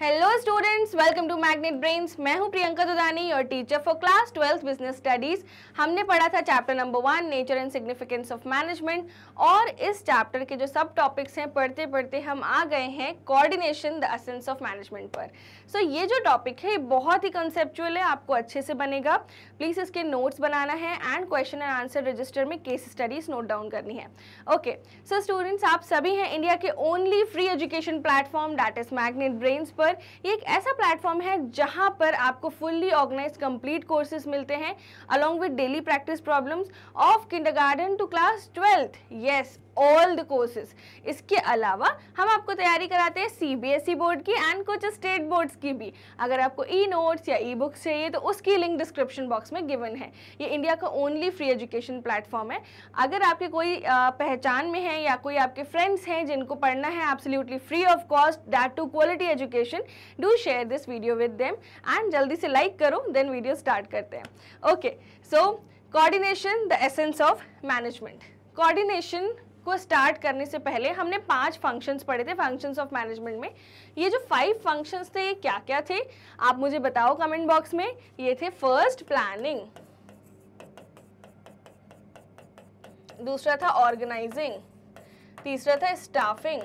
Hello students welcome to Magnet Brains मैं हूं प्रियंका दुदानी और teacher for class twelfth business studies हमने पढ़ा था chapter number one nature and significance of management और इस चैप्टर के जो सब टॉपिक्स हैं पढ़ते पढ़ते हम आ गए हैं coordination the essence of management पर सो so, ये जो टॉपिक है बहुत ही कंसेप्चुअल है आपको अच्छे से बनेगा प्लीज़ इसके नोट्स बनाना है and question and answer register में केस स्टडीज नोट डाउन करनी है ओके सो स्टूडेंट्स आप सभी हैं इंडिया के only free education platform that is Magnet Brains पर पर ये एक ऐसा प्लेटफॉर्म है जहाँ पर आपको फुल्ली ऑर्गेनाइज कंप्लीट कोर्सेज मिलते हैं along with daily practice problems of kindergarten to class twelfth yes all the courses इसके अलावा हम आपको तैयारी कराते हैं सीबीएसई बोर्ड e की एंड कुछ स्टेट बोर्ड्स की भी अगर आपको ई नोट्स या ई बुक्स चाहिए तो उसकी लिंक डिस्क्रिप्शन बॉक्स में गिवन है ये इंडिया का ओनली फ्री एजुकेशन प्लेटफॉर्म है अगर आपके कोई पहचान में है या कोई आपके फ्रेंड्स हैं जिनको पढ़ना है absolutely free of cost that too quality education do share this video with them and जल्दी से लाइक करो देन वीडियो स्टार्ट करते हैं okay so coordination the essence of management coordination को स्टार्ट करने से पहले हमने पांच फंक्शंस पढ़े थे फंक्शंस ऑफ मैनेजमेंट में ये जो फाइव फंक्शंस थे ये क्या क्या थे आप मुझे बताओ कमेंट बॉक्स में ये थे फर्स्ट प्लानिंग दूसरा था ऑर्गेनाइजिंग तीसरा था स्टाफिंग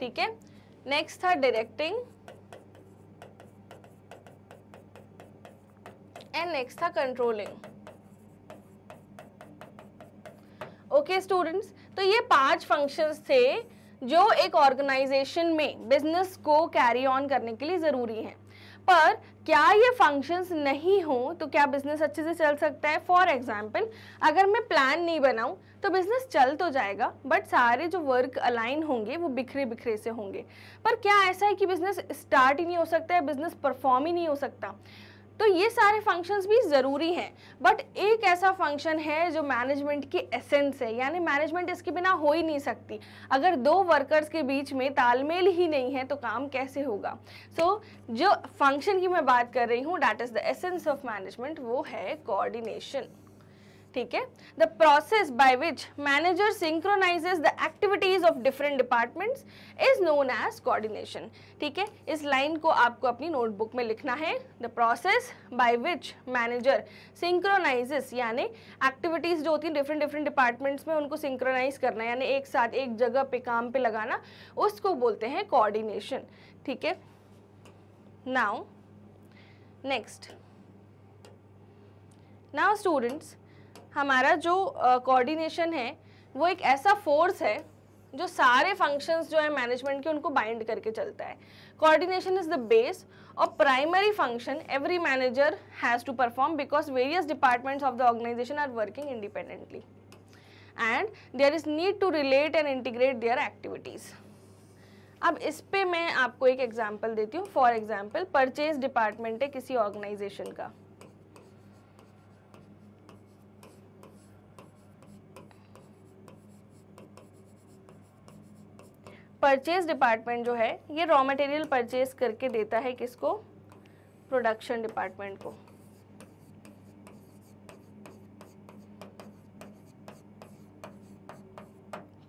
ठीक है नेक्स्ट था डायरेक्टिंग एंड नेक्स्ट था कंट्रोलिंग ओके स्टूडेंट्स तो ये पांच फंक्शंस थे जो एक ऑर्गेनाइजेशन में बिजनेस को कैरी ऑन करने के लिए ज़रूरी हैं पर क्या ये फंक्शंस नहीं हो तो क्या बिजनेस अच्छे से चल सकता है फॉर एग्जाम्पल अगर मैं प्लान नहीं बनाऊँ तो बिजनेस चल तो जाएगा बट सारे जो वर्क अलाइन होंगे वो बिखरे बिखरे से होंगे पर क्या ऐसा है कि बिजनेस स्टार्ट ही नहीं हो सकता है बिजनेस परफॉर्म ही नहीं हो सकता तो ये सारे फंक्शंस भी ज़रूरी हैं बट एक ऐसा फंक्शन है जो मैनेजमेंट की एसेंस है यानी मैनेजमेंट इसके बिना हो ही नहीं सकती अगर दो वर्कर्स के बीच में तालमेल ही नहीं है तो काम कैसे होगा सो so, जो फंक्शन की मैं बात कर रही हूँ that is the essence of management वो है कोऑर्डिनेशन ठीक है the process by which manager synchronises the activities of different departments is known as coordination ठीक है इस लाइन को आपको अपनी नोटबुक में लिखना है the process by which manager synchronises यानी एक्टिविटीज जो होती हैं डिफरेंट डिफरेंट डिपार्टमेंट्स में उनको सिंक्रोनाइज करना यानी एक साथ एक जगह पे काम पे लगाना उसको बोलते हैं कोऑर्डिनेशन ठीक है नाउ नेक्स्ट नाउ स्टूडेंट्स हमारा जो कोऑर्डिनेशन uh, है वो एक ऐसा फोर्स है जो सारे फंक्शंस जो है मैनेजमेंट के उनको बाइंड करके चलता है कोऑर्डिनेशन इज द बेस और primary function every manager has to perform because various departments of the organisation are working independently and there is need to relate and integrate their activities अब इस पे मैं आपको एक एग्जाम्पल देती हूँ for example purchase department है किसी ऑर्गेनाइजेशन का परचेज डिपार्टमेंट जो है ये रॉ मटेरियल परचेज करके देता है किसको प्रोडक्शन डिपार्टमेंट को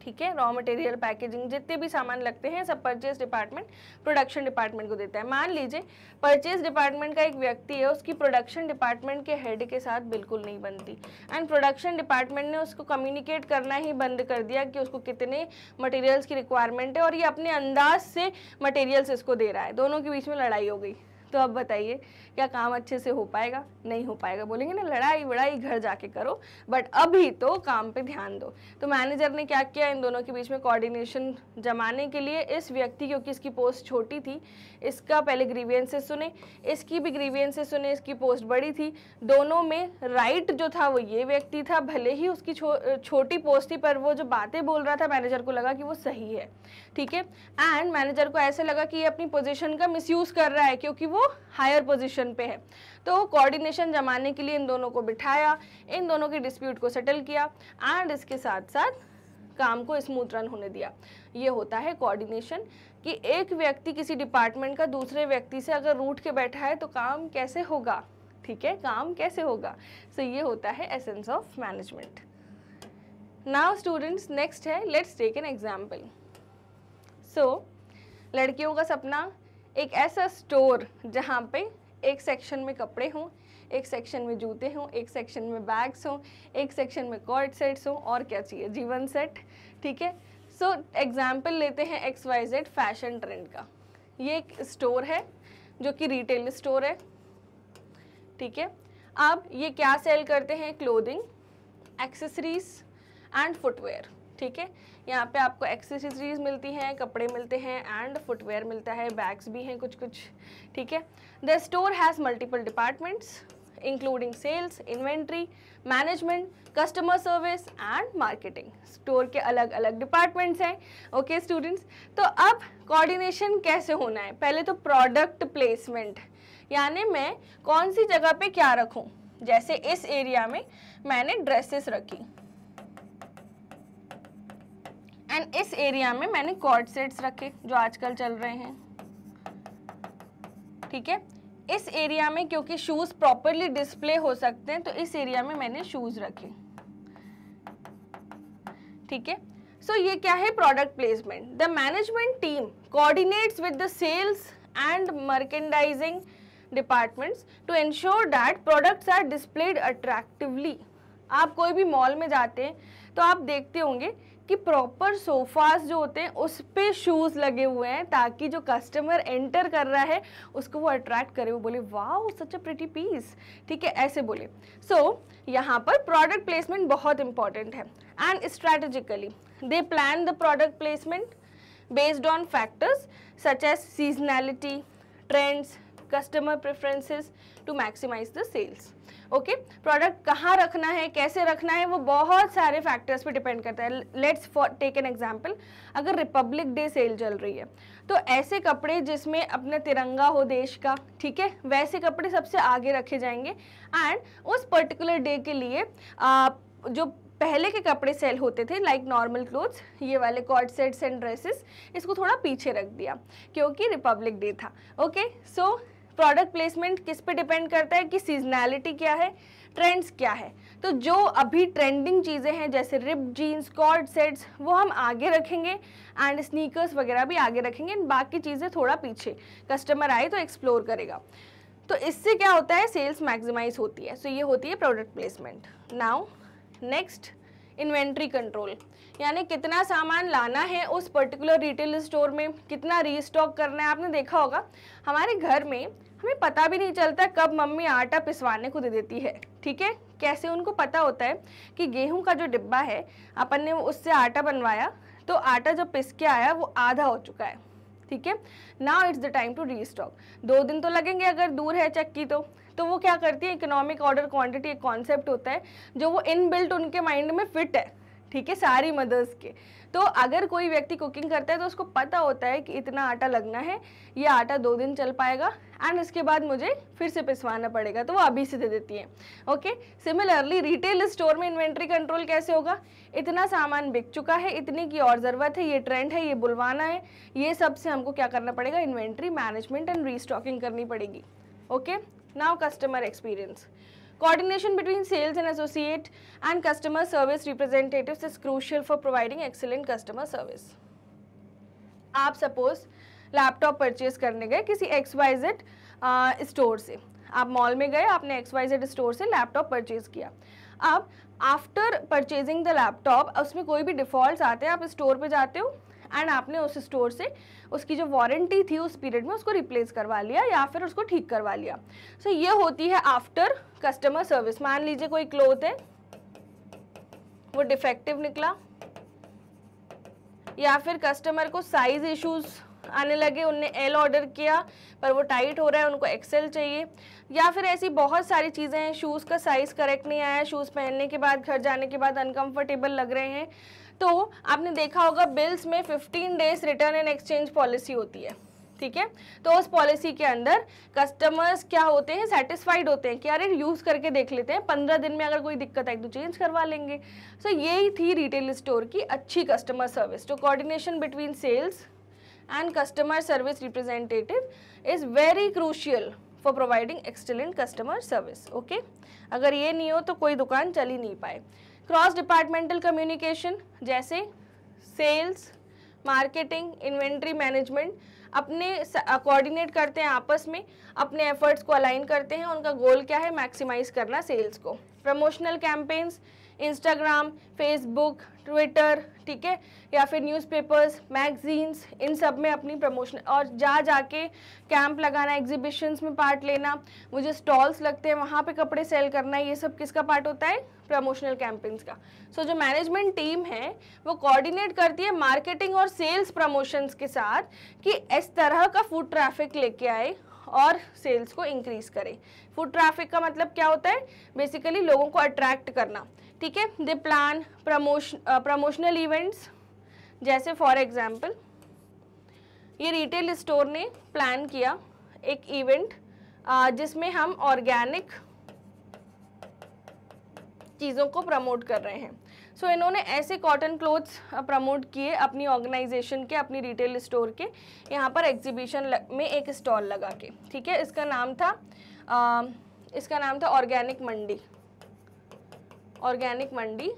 ठीक है रॉ मटेरियल पैकेजिंग जितने भी सामान लगते हैं सब परचेज डिपार्टमेंट प्रोडक्शन डिपार्टमेंट को देता है मान लीजिए परचेज डिपार्टमेंट का एक व्यक्ति है उसकी प्रोडक्शन डिपार्टमेंट के हेड के साथ बिल्कुल नहीं बनती एंड प्रोडक्शन डिपार्टमेंट ने उसको कम्युनिकेट करना ही बंद कर दिया कि उसको कितने मटेरियल्स की रिक्वायरमेंट है और ये अपने अंदाज से मटेरियल्स इसको दे रहा है दोनों के बीच में लड़ाई हो गई तो अब बताइए क्या काम अच्छे से हो पाएगा नहीं हो पाएगा बोलेंगे ना लड़ाई वड़ाई घर जाके करो बट अभी तो काम पे ध्यान दो तो मैनेजर ने क्या किया इन दोनों के बीच में कोऑर्डिनेशन जमाने के लिए इस व्यक्ति क्योंकि इसकी पोस्ट छोटी थी इसका पहले ग्रीवियंसेस सुने इसकी भी ग्रीवियंसेस सुने इसकी पोस्ट बड़ी थी दोनों में राइट जो था वो ये व्यक्ति था भले ही उसकी छो, छोटी पोस्ट थी पर वो जो बातें बोल रहा था मैनेजर को लगा कि वो सही है ठीक है एंड मैनेजर को ऐसे लगा कि ये अपनी पोजिशन का मिस कर रहा है क्योंकि वो हायर पोजीशन पे है तो कोऑर्डिनेशन जमाने के लिए इन दोनों को बिठाया इन दोनों के डिस्प्यूट को सेटल किया एंड इसके साथ साथ काम को स्मूथ रन होने दिया ये होता है कोऑर्डिनेशन कि एक व्यक्ति किसी डिपार्टमेंट का दूसरे व्यक्ति से अगर रूट के बैठा है तो काम कैसे होगा ठीक है काम कैसे होगा सो so, ये होता है essence of management now students next है let's take an example so लड़कियों का सपना एक ऐसा स्टोर जहाँ पे एक सेक्शन में कपड़े हों एक सेक्शन में जूते हों एक सेक्शन में बैग्स हों एक सेक्शन में कॉर्ड सेट्स हों और क्या चाहिए जीवन सेट ठीक है सो एग्जाम्पल लेते हैं X Y Z fashion trend का ये एक स्टोर है जो कि रिटेल स्टोर है ठीक है अब ये क्या सेल करते हैं क्लोदिंग एक्सेसरीज एंड फुटवेयर ठीक है यहाँ पे आपको एक्सेसरीज मिलती हैं कपड़े मिलते हैं एंड फुटवेयर मिलता है बैग्स भी हैं कुछ कुछ ठीक है the store has multiple departments including sales inventory management customer service and marketing store के अलग अलग डिपार्टमेंट्स हैं ओके स्टूडेंट्स तो अब कोऑर्डिनेशन कैसे होना है पहले तो प्रोडक्ट प्लेसमेंट यानी मैं कौन सी जगह पे क्या रखूं जैसे इस एरिया में मैंने ड्रेसेस रखी एंड इस एरिया में मैंने कॉर्ड सेट्स रखे जो आजकल चल रहे हैं ठीक है इस एरिया में क्योंकि शूज़ प्रॉपरली डिस्प्ले हो सकते हैं तो इस एरिया में मैंने शूज़ रखे ठीक है सो ये क्या है product placement the management team coordinates with the sales and merchandising departments to ensure that products are displayed attractively आप कोई भी मॉल में जाते हैं तो आप देखते होंगे कि प्रॉपर सोफ़ाज जो होते हैं उस पर शूज़ लगे हुए हैं ताकि जो कस्टमर एंटर कर रहा है उसको वो अट्रैक्ट करे वो बोले वाह सच अ प्रिटी पीस ठीक है ऐसे बोले सो so, यहाँ पर प्रोडक्ट प्लेसमेंट बहुत इंपॉर्टेंट है and strategically they plan the product placement based on factors such as seasonality trends customer preferences to maximise the sales okay product कहाँ रखना है कैसे रखना है वो बहुत सारे फैक्टर्स पे डिपेंड करता है let's for take an example अगर रिपब्लिक डे सेल चल रही है तो ऐसे कपड़े जिसमें अपना तिरंगा हो देश का ठीक है वैसे कपड़े सबसे आगे रखे जाएंगे एंड उस पर्टिकुलर डे के लिए आ, जो पहले के कपड़े सेल होते थे लाइक नॉर्मल क्लोथ्स ये वाले कॉर्ड सेट्स एंड ड्रेसेस इसको थोड़ा पीछे रख दिया क्योंकि रिपब्लिक डे था ओके सो प्रोडक्ट प्लेसमेंट किस पे डिपेंड करता है कि सीजनैलिटी क्या है ट्रेंड्स क्या है तो जो अभी ट्रेंडिंग चीज़ें हैं जैसे रिप जीन्स कॉर्ड सेट्स वो हम आगे रखेंगे एंड स्नीकर्स वगैरह भी आगे रखेंगे एंड बाकी चीज़ें थोड़ा पीछे कस्टमर आए तो एक्सप्लोर करेगा तो इससे क्या होता है सेल्स मैक्सिमाइज होती है सो तो so, ये होती है product placement now next inventory control यानी कितना सामान लाना है उस पर्टिकुलर रिटेल स्टोर में कितना रीस्टॉक करना है आपने देखा होगा हमारे घर में में पता भी नहीं चलता कब मम्मी आटा पिसवाने को दे देती है ठीक है कैसे उनको पता होता है कि गेहूं का जो डिब्बा है अपन ने उससे आटा बनवाया तो आटा जब पिस के आया वो आधा हो चुका है ठीक है now it's the time to restock दो दिन तो लगेंगे अगर दूर है चक्की तो तो वो क्या करती है इकोनॉमिक ऑर्डर क्वांटिटी एक कॉन्सेप्ट होता है जो वो इनबिल्ट उनके माइंड में फिट है ठीक है सारी मदर्स के तो अगर कोई व्यक्ति कुकिंग करता है तो उसको पता होता है कि इतना आटा लगना है ये आटा दो दिन चल पाएगा एंड इसके बाद मुझे फिर से पिसवाना पड़ेगा तो वो अभी से दे देती है ओके सिमिलरली रिटेल स्टोर में इन्वेंट्री कंट्रोल कैसे होगा इतना सामान बिक चुका है इतनी की और ज़रूरत है ये ट्रेंड है ये बुलवाना है ये सब से हमको क्या करना पड़ेगा इन्वेंट्री मैनेजमेंट एंड रीस्टॉकिंग करनी पड़ेगी okay now customer experience Coordination between sales and associate and customer service representatives is crucial for providing excellent customer service. aap suppose laptop purchase करने गए किसी एक्स वाई जेड स्टोर से आप mall में गए आपने एक्स वाई जेड स्टोर से laptop purchase किया अब आफ्टर परचेजिंग द लैपटॉप उसमें कोई भी डिफॉल्ट आते हैं आप स्टोर पे जाते हो एंड आपने उस स्टोर से उसकी जो वारंटी थी उस पीरियड में उसको रिप्लेस करवा लिया या फिर उसको ठीक करवा लिया सो so, ये होती है आफ्टर कस्टमर सर्विस मान लीजिए कोई क्लोथ है वो डिफेक्टिव निकला या फिर कस्टमर को साइज इश्यूज़ आने लगे उनने एल ऑर्डर किया पर वो टाइट हो रहा है उनको एक्सेल चाहिए या फिर ऐसी बहुत सारी चीज़ें हैं शूज़ का साइज़ करेक्ट नहीं आया शूज़ पहनने के बाद घर जाने के बाद अनकंफर्टेबल लग रहे हैं तो आपने देखा होगा बिल्स में 15 days return and exchange policy होती है ठीक है तो उस पॉलिसी के अंदर कस्टमर्स क्या होते हैं सेटिस्फाइड होते हैं कि अरे यूज़ करके देख लेते हैं पंद्रह दिन में अगर कोई दिक्कत आई तो चेंज करवा लेंगे सो so, यही थी रिटेल स्टोर की अच्छी कस्टमर सर्विस तो coordination between sales and customer service representative is very crucial for providing excellent customer service okay अगर ये नहीं हो तो कोई दुकान चल ही नहीं पाए क्रॉस डिपार्टमेंटल कम्युनिकेशन जैसे सेल्स मार्केटिंग इन्वेंट्री मैनेजमेंट अपने कोऑर्डिनेट करते हैं आपस में अपने एफर्ट्स को अलाइन करते हैं उनका गोल क्या है मैक्सिमाइज करना सेल्स को promotional campaigns Instagram Facebook Twitter ठीक है या फिर न्यूज़पेपर्स मैगजीन्स इन सब में अपनी प्रमोशन और जा जाके कैंप लगाना एग्जीबिशंस में पार्ट लेना मुझे स्टॉल्स लगते हैं वहाँ पे कपड़े सेल करना ये सब किसका पार्ट होता है प्रमोशनल कैंपेन्स का सो so, जो मैनेजमेंट टीम है वो कोऑर्डिनेट करती है मार्केटिंग और सेल्स प्रमोशंस के साथ कि इस तरह का फूड ट्रैफिक लेके आए और सेल्स को इंक्रीज़ करें फूड ट्रैफिक का मतलब क्या होता है बेसिकली लोगों को अट्रैक्ट करना ठीक है they plan promotion promotional events जैसे फॉर एग्जांपल ये रिटेल स्टोर ने प्लान किया एक इवेंट uh, जिसमें हम ऑर्गेनिक चीज़ों को प्रमोट कर रहे हैं सो so, इन्होंने ऐसे कॉटन क्लोथ्स प्रमोट किए अपनी ऑर्गेनाइजेशन के अपनी रिटेल स्टोर के यहाँ पर एग्जीबिशन में एक स्टॉल लगा के ठीक है इसका नाम था आ, uh, इसका नाम था ऑर्गेनिक मंडी ऑर्गेनिक मंडी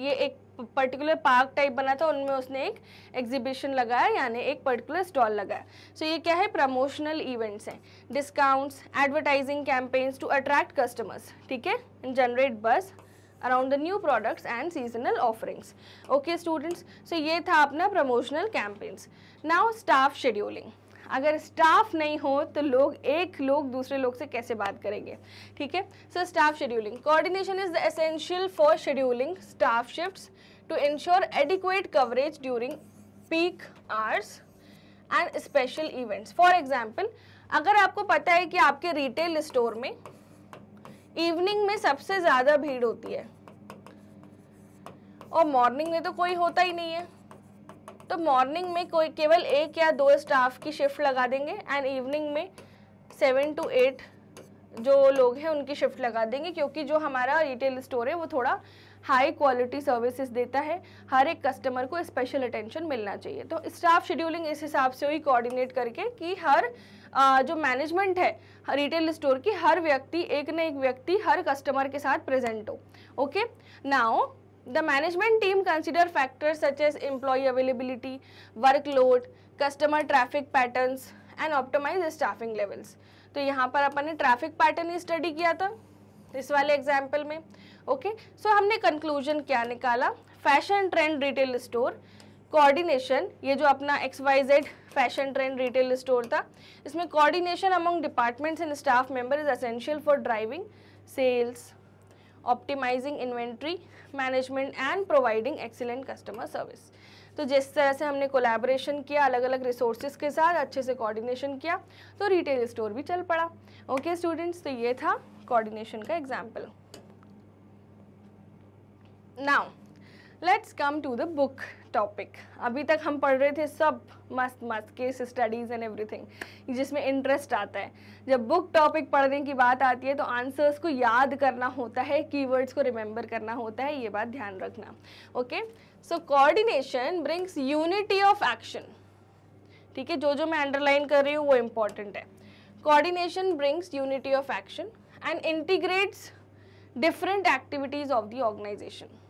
ये एक पर्टिकुलर पार्क टाइप बना था उनमें उसने एक एग्जीबिशन लगाया यानी एक पर्टिकुलर स्टॉल लगाया सो so, ये क्या है प्रमोशनल इवेंट्स हैं discounts advertising campaigns to attract customers ठीक है and generate buzz around the new products and seasonal offerings okay students so ये था अपना promotional campaigns now staff scheduling अगर स्टाफ नहीं हो तो लोग एक लोग दूसरे लोग से कैसे बात करेंगे ठीक है so staff scheduling coordination is the essential for scheduling staff shifts to ensure adequate coverage during peak hours and special events for example अगर आपको पता है कि आपके रिटेल स्टोर में इवनिंग में सबसे ज़्यादा भीड़ होती है और मॉर्निंग में तो कोई होता ही नहीं है तो मॉर्निंग में कोई केवल एक या दो स्टाफ की शिफ्ट लगा देंगे एंड इवनिंग में सेवन टू एट जो लोग हैं उनकी शिफ्ट लगा देंगे क्योंकि जो हमारा रिटेल स्टोर है वो थोड़ा हाई क्वालिटी सर्विसेज देता है हर एक कस्टमर को स्पेशल अटेंशन मिलना चाहिए तो स्टाफ शेड्यूलिंग इस हिसाब से ही कोऑर्डिनेट करके कि हर जो मैनेजमेंट है रिटेल स्टोर की हर व्यक्ति एक न एक व्यक्ति हर कस्टमर के साथ प्रेजेंट हो okay now The management team consider factors such as employee availability, workload, customer traffic patterns and optimize staffing levels. तो यहाँ पर अपन ने ट्रैफिक पैटर्न स्टडी किया था इस वाले एग्जाम्पल में ओके okay? सो so, हमने कंक्लूजन क्या निकाला fashion trend retail store coordination ये जो अपना X Y Z fashion trend retail store था इसमें coordination among departments and staff member is essential for driving sales optimising inventory management and providing excellent customer service तो जिस तरह से हमने कोलैबोरेशन किया अलग अलग रिसोर्सेज के साथ अच्छे से कोऑर्डिनेशन किया तो रिटेल स्टोर भी चल पड़ा ओके okay, स्टूडेंट्स तो ये था कोऑर्डिनेशन का example now let's come to the book topic अभी तक हम पढ़ रहे थे सब मस्त मस्त केस स्टडीज एंड एवरीथिंग जिसमें इंटरेस्ट आता है जब बुक टॉपिक पढ़ने की बात आती है तो आंसर्स को याद करना होता है कीवर्ड्स को रिमेंबर करना होता है ये बात ध्यान रखना okay so coordination brings unity of action ठीक है जो जो मैं अंडरलाइन कर रही हूँ वो इम्पॉर्टेंट है coordination brings unity of action and integrates different activities of the organisation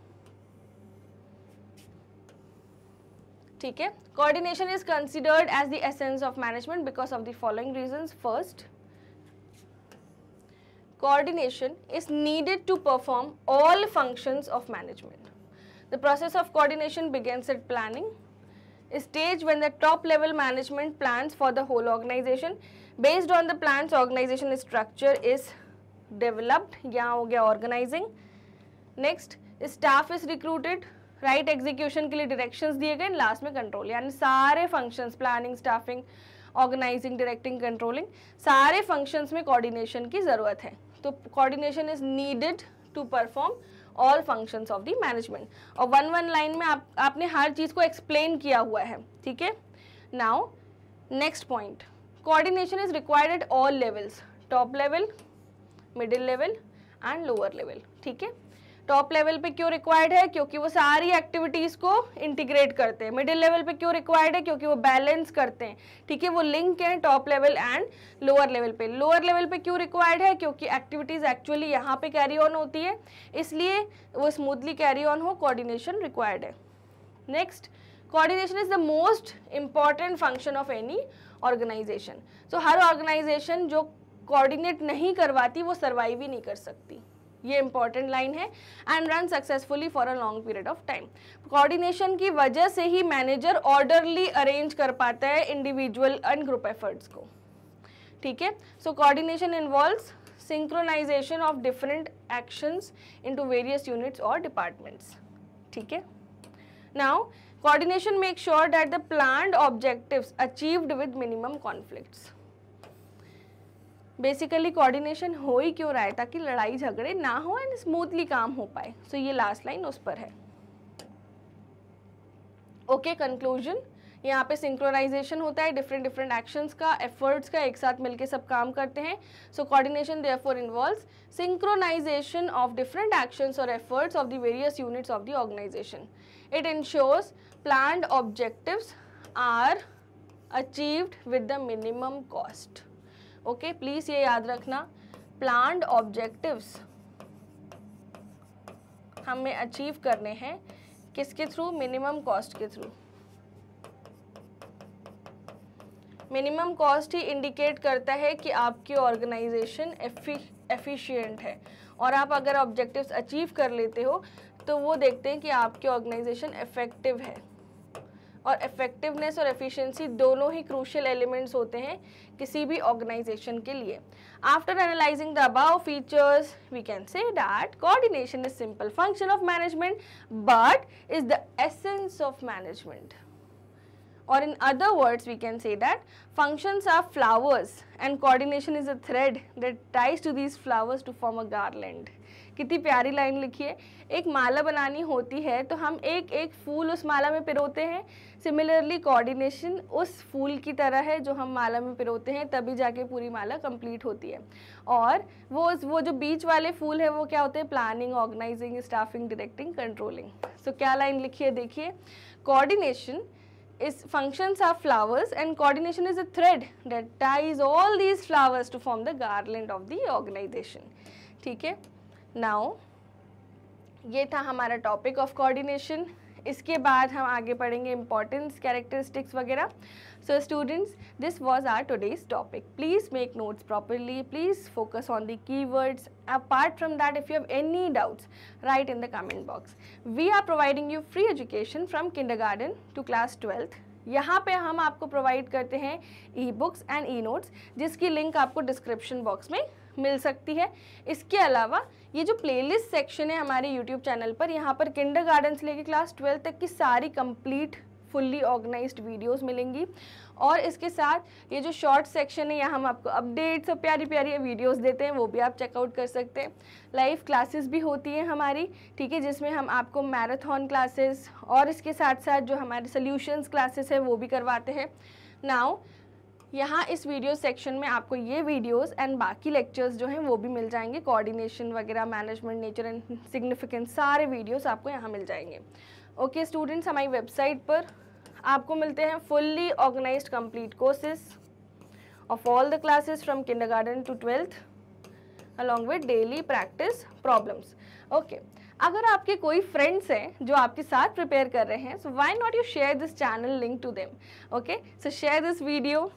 ठीक है coordination is considered as the essence of management because of the following reasons coordination is needed to perform all functions of management. The process of coordination begins at planning, a stage when the top level management plans for the whole organization. Based on the plans, organization structure is developed, यहाँ हो organizing. Next, staff is recruited right right execution के लिए directions दिए गए last में control यानी सारे functions planning staffing organising directing controlling सारे फंक्शंस में कोऑर्डिनेशन की ज़रूरत है तो coordination is needed to perform all functions of the management और वन वन लाइन में आप आपने हर चीज़ को एक्सप्लेन किया हुआ है ठीक है now next point coordination is required at all levels top level middle level and lower level ठीक है टॉप लेवल पे क्यों रिक्वायर्ड है क्योंकि वो सारी एक्टिविटीज़ को इंटीग्रेट करते हैं मिडिल लेवल पे क्यों रिक्वायर्ड है क्योंकि वो बैलेंस करते हैं ठीक है वो लिंक हैं top level and lower level पे लोअर लेवल पे क्यों रिक्वायर्ड है क्योंकि एक्टिविटीज़ एक्चुअली यहाँ पे कैरी ऑन होती है इसलिए वो स्मूथली कैरी ऑन हो कोऑर्डिनेशन रिक्वायर्ड है next coordination is the most important function of any organisation so हर ऑर्गेनाइजेशन जो कोऑर्डिनेट नहीं करवाती वो सर्वाइव ही नहीं कर सकती ये इंपॉर्टेंट लाइन है and run successfully for a long period of time coordination की वजह से ही मैनेजर ऑर्डरली अरेंज कर पाता है इंडिविजुअल एंड ग्रुप एफर्ट्स को ठीक है so coordination involves synchronisation of different action into various units और डिपार्टमेंट्स ठीक है now coordination make sure that the plan objective achieved with minimum conflicts basically coordination हो ही क्यों रहा है ताकि लड़ाई झगड़े ना हो एंड स्मूथली काम हो पाए सो so, ये लास्ट लाइन उस पर है ओके कंक्लूजन यहाँ पे सिंक्रोनाइजेशन होता है डिफरेंट डिफरेंट एक्शंस का एफर्ट्स का एक साथ मिलके सब काम करते हैं so coordination therefore involve synchronisation of different actions और efforts of the various units of the organisation it ensures plan objectives are achieved with the minimum cost okay please ये याद रखना प्लांड ऑब्जेक्टिव्स हमें achieve करने हैं किसके through minimum cost के through minimum cost ही इंडिकेट करता है कि आपकी ऑर्गेनाइजेशन एफिशिएंट है और आप अगर ऑब्जेक्टिव्स अचीव कर लेते हो तो वो देखते हैं कि आपकी ऑर्गेनाइजेशन इफ़ेक्टिव है और इफेक्टिवनेस और एफिशिएंसी दोनों ही क्रूशियल एलिमेंट्स होते हैं किसी भी ऑर्गेनाइजेशन के लिए after analysing the above features we can say that coordination is simple function of management but is the essence of management और in other words we can say that functions are flowers and coordination is a thread that ties to these flowers to form a garland कितनी प्यारी line लिखी है एक माला बनानी होती है तो हम एक एक फूल उस माला में पिरोते हैं सिमिलरली कोऑर्डिनेशन उस फूल की तरह है जो हम माला में पिरोते हैं तभी जाके पूरी माला कंप्लीट होती है और वो वो जो बीच वाले फूल है वो क्या होते हैं planning organising staffing directing controlling so क्या लाइन लिखिए देखिए coordination is functions of flowers and coordination is a thread that ties all these flowers to form the garland of the organisation ठीक है नाउ ये था हमारा टॉपिक ऑफ कोऑर्डिनेशन इसके बाद हम आगे पढ़ेंगे इंपॉर्टेंस कैरेक्टरिस्टिक्स वगैरह so students this was are today's topic please make notes properly please focus on the apart apart that if you have any doubts write in the comment box we are providing you free education education kindergarten to class twelfth यहाँ पे हम आपको provide करते हैं e books and e notes जिसकी link आपको description box में मिल सकती है इसके अलावा ये जो प्लेलिस्ट सेक्शन है हमारे यूट्यूब चैनल पर यहाँ पर किंडर गार्डन से लेकर क्लास ट्वेल्थ तक की सारी कंप्लीट फुल्ली ऑर्गेनाइज्ड वीडियोस मिलेंगी और इसके साथ ये जो शॉर्ट सेक्शन है यहाँ हम आपको अपडेट्स और प्यारी प्यारी वीडियोस देते हैं वो भी आप चेकआउट कर सकते हैं लाइव क्लासेस भी होती हैं हमारी ठीक है जिसमें हम आपको मैराथन क्लासेस और इसके साथ साथ जो हमारे सोल्यूशन क्लासेस है वो भी करवाते हैं नाउ यहाँ इस वीडियो सेक्शन में आपको ये वीडियोस एंड बाकी लेक्चर्स जो हैं वो भी मिल जाएंगे कोऑर्डिनेशन वगैरह मैनेजमेंट नेचर एंड सिग्निफिकेंस सारे वीडियोस आपको यहाँ मिल जाएंगे ओके स्टूडेंट्स हमारी वेबसाइट पर आपको मिलते हैं fully organise complete courses of all the classes from garden to twelfth along with daily practice problems okay अगर आपके कोई फ्रेंड्स हैं जो आपके साथ प्रिपेयर कर रहे हैं so why not you share this channel link to them okay so share this video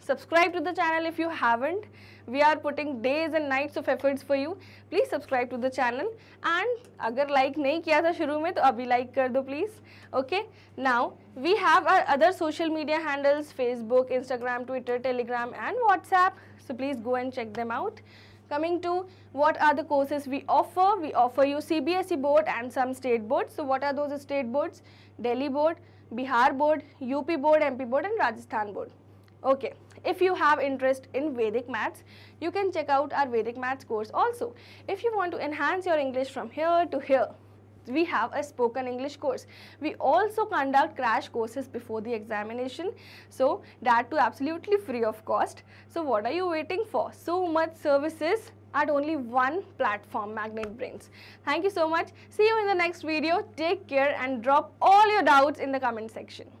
subscribe to the channel if you haven't we are putting days and nights of efforts for you please subscribe to the channel and agar like nahi kiya tha shuru mein to abhi like kar do please okay now we have our other social media handles facebook instagram twitter telegram and whatsapp so please go and check them out Coming to what are the courses we offer, we offer you CBSE board and some state boards. So what are those state boards? Delhi board, Bihar board, UP board, MP board and Rajasthan board. Okay, if you have interest in Vedic maths, you can check out our Vedic maths course also. If you want to enhance your English from here to here, we have a spoken English course. We also conduct crash courses before the examination. So that too absolutely free of cost. So what are you waiting for? So much services at only one platform, Magnet Brains. Thank you so much. See you in the next video. Take care and drop all your doubts in the comment section.